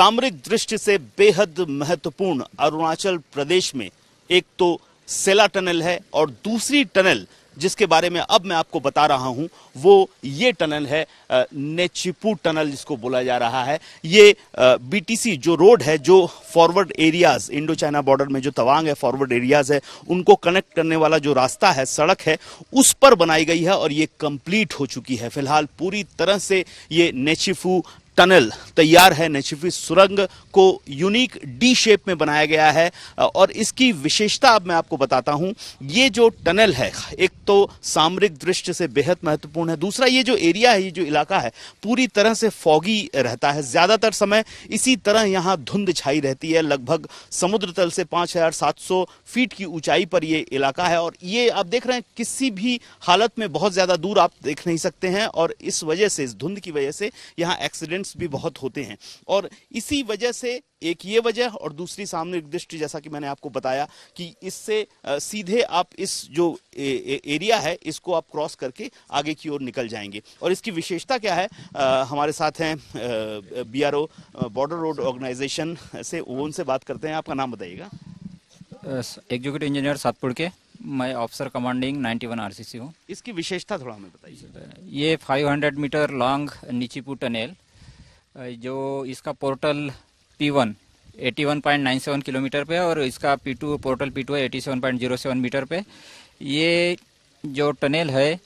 सामरिक दृष्टि से बेहद महत्वपूर्ण अरुणाचल प्रदेश में एक तो सेला टनल है और दूसरी टनल जिसके बारे में अब मैं आपको बता रहा हूं वो ये टनल है नेचिपू टनल जिसको बोला जा रहा है ये बीटीसी जो रोड है जो forward areas Indo China border में जो तवांग है फॉरवर्ड एरियाज है उनको कनेक्ट करने वाला जो रास्ता है सड़क है उस पर बनाई गई है और ये कंप्लीट हो चुकी है फिलहाल पूरी तरह से ये नेचिफू टनल तैयार है नेचुफी सुरंग को यूनिक डी शेप में बनाया गया है और इसकी विशेषता अब मैं आपको बताता हूं ये जो टनल है एक तो सामरिक दृष्टि से बेहद महत्वपूर्ण है दूसरा ये जो एरिया है ये जो इलाका है पूरी तरह से फॉगी रहता है ज़्यादातर समय इसी तरह यहाँ धुंध छाई रहती है लगभग समुद्र तल से पाँच फीट की ऊंचाई पर ये इलाका है और ये आप देख रहे हैं किसी भी हालत में बहुत ज़्यादा दूर आप देख नहीं सकते हैं और इस वजह से इस धुंध की वजह से यहाँ एक्सीडेंट इवेंट्स भी बहुत होते हैं और इसी वजह से एक ये वजह और दूसरी सामने दृष्टि जैसा कि मैंने आपको बताया कि इससे सीधे आप इस जो ए, ए, एरिया है इसको आप क्रॉस करके आगे की ओर निकल जाएंगे और इसकी विशेषता क्या है आ, हमारे साथ हैं B R border road organisation से ओन से बात करते हैं आपका नाम बताइएगा एग्जीक्यूटिव इंजीनियर सातपुर के मैं ऑफिसर कमांडिंग 91 वन आर हूँ इसकी विशेषता थोड़ा हमें बताइए ये 500 मीटर लॉन्ग नीचीपुर टनल जो इसका portal P one at one point nine seven kilometre पे और इसका P two portal P two है at seven point zero seven metre पे ये जो टनल है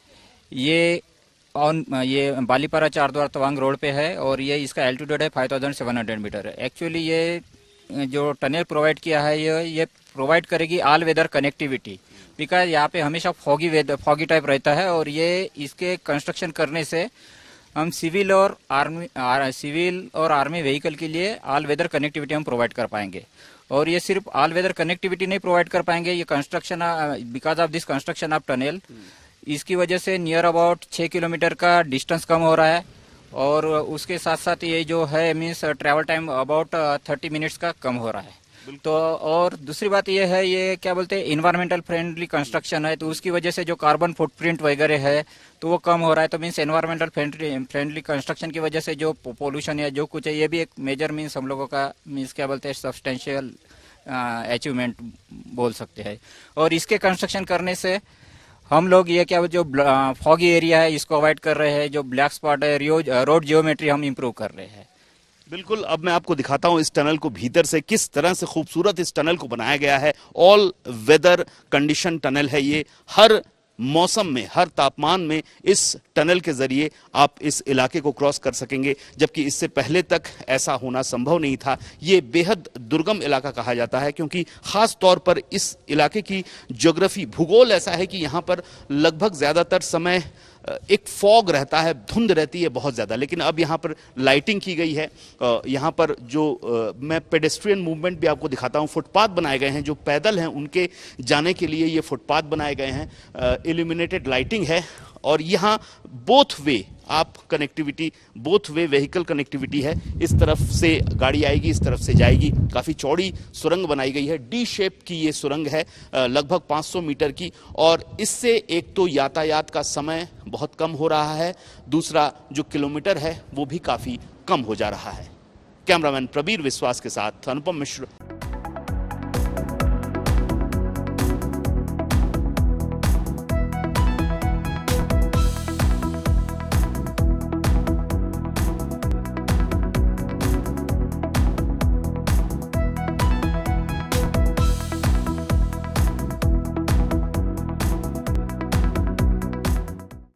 ये ऑन ये बालीपारा चार द्वार तवांग रोड पे है और ये इसका एल्टीट्यूड है five thousand seven hundred metre है एक्चुअली ये जो टनल प्रोवाइड किया है ये ये प्रोवाइड करेगी ऑल वेदर कनेक्टिविटी बिकॉज यहाँ पे हमेशा फॉगी वेदर फॉगी टाइप रहता है और ये इसके कंस्ट्रक्शन करने से हम सिविल और आर्मी आर, सिविल और आर्मी व्हीकल के लिए ऑल वेदर कनेक्टिविटी हम प्रोवाइड कर पाएंगे और ये सिर्फ ऑल वेदर कनेक्टिविटी नहीं प्रोवाइड कर पाएंगे ये construction because of this construction of tunnel इसकी वजह से नियर अबाउट छः किलोमीटर का डिस्टेंस कम हो रहा है और उसके साथ साथ ये जो है means travel time about thirty minutes का कम हो रहा है तो और दूसरी बात यह है ये क्या बोलते हैं इन्वायरमेंटल फ्रेंडली कंस्ट्रक्शन है तो उसकी वजह से जो कार्बन फुटप्रिंट वगैरह है तो वो कम हो रहा है तो means environmental friendly friendly construction की वजह से जो पोल्यूशन या जो कुछ है ये भी एक मेजर मीन्स हम लोगों का मीन्स क्या बोलते हैं सब्सटेंशियल अचीवमेंट बोल सकते हैं और इसके कंस्ट्रक्शन करने से हम लोग ये क्या जो फॉगी एरिया है इसको अवॉइड कर रहे हैं जो ब्लैक स्पॉट है रोड जियोमेट्री हम इम्प्रूव कर रहे हैं बिल्कुल अब मैं आपको दिखाता हूं इस टनल को भीतर से किस तरह से खूबसूरत इस टनल को बनाया गया है ऑल वेदर कंडीशन टनल है ये हर मौसम में हर तापमान में इस टनल के ज़रिए आप इस इलाके को क्रॉस कर सकेंगे जबकि इससे पहले तक ऐसा होना संभव नहीं था ये बेहद दुर्गम इलाका कहा जाता है क्योंकि ख़ास तौर पर इस इलाके की ज्योग्राफी भूगोल ऐसा है कि यहाँ पर लगभग ज़्यादातर समय एक फॉग रहता है धुंध रहती है बहुत ज़्यादा लेकिन अब यहाँ पर लाइटिंग की गई है यहाँ पर जो मैं पेडेस्ट्रियन मूवमेंट भी आपको दिखाता हूँ फुटपाथ बनाए गए हैं जो पैदल हैं उनके जाने के लिए ये फुटपाथ बनाए गए हैं इल्यूमिनेटेड लाइटिंग है और यहाँ बोथ वे आप connectivity both way vehicle connectivity है इस तरफ से गाड़ी आएगी इस तरफ से जाएगी काफ़ी चौड़ी सुरंग बनाई गई है डी शेप की ये सुरंग है लगभग 500 मीटर की और इससे एक तो यातायात का समय बहुत कम हो रहा है दूसरा जो किलोमीटर है वो भी काफ़ी कम हो जा रहा है कैमरामैन प्रबीर विश्वास के साथ अनुपम मिश्र